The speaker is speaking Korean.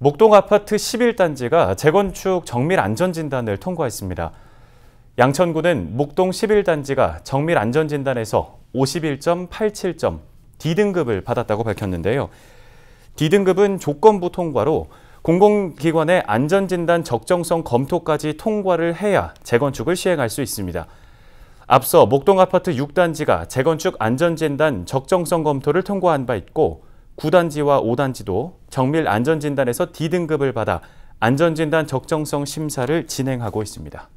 목동 아파트 11단지가 재건축 정밀 안전진단을 통과했습니다. 양천구는 목동 11단지가 정밀 안전진단에서 51.87점 D등급을 받았다고 밝혔는데요. D등급은 조건부 통과로 공공기관의 안전진단 적정성 검토까지 통과를 해야 재건축을 시행할 수 있습니다. 앞서 목동 아파트 6단지가 재건축 안전진단 적정성 검토를 통과한 바 있고 9단지와 5단지도 정밀 안전진단에서 D등급을 받아 안전진단 적정성 심사를 진행하고 있습니다.